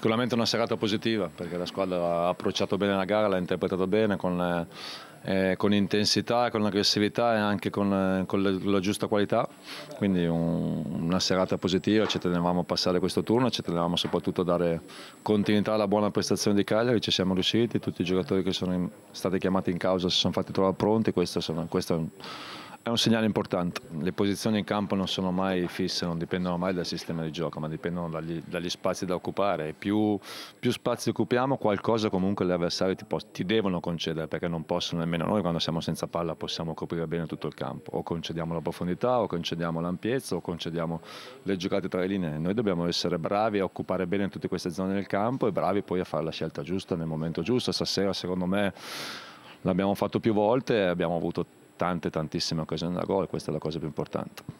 Sicuramente una serata positiva perché la squadra ha approcciato bene la gara, l'ha interpretato bene con, eh, eh con, intensità, con aggressività e anche con, eh, con le, la giusta qualità. Quindi un, una serata positiva, ci tenevamo a passare questo turno, ci tenevamo soprattutto a dare continuità alla buona prestazione di Cagliari, ci siamo riusciti, tutti i giocatori che sono in, stati chiamati in causa si sono fatti trovare pronti, questo, sono, questo è un è un segnale importante. Le posizioni in campo non sono mai fisse, non dipendono mai dal sistema di gioco, ma dipendono dagli, dagli spazi da occupare. Più, più, spazi occupiamo, qualcosa comunque gli avversari ti, ti, devono concedere, perché non possono nemmeno noi quando siamo senza palla possiamo coprire bene tutto il campo. O concediamo la profondità, o concediamo l'ampiezza, o concediamo le giocate tra le linee. Noi dobbiamo essere bravi a occupare bene tutte queste zone del campo e bravi poi a fare la scelta giusta nel momento giusto. Stasera secondo me l'abbiamo fatto più volte e abbiamo avuto tante tantissime occasioni da gol, questa è la cosa più importante.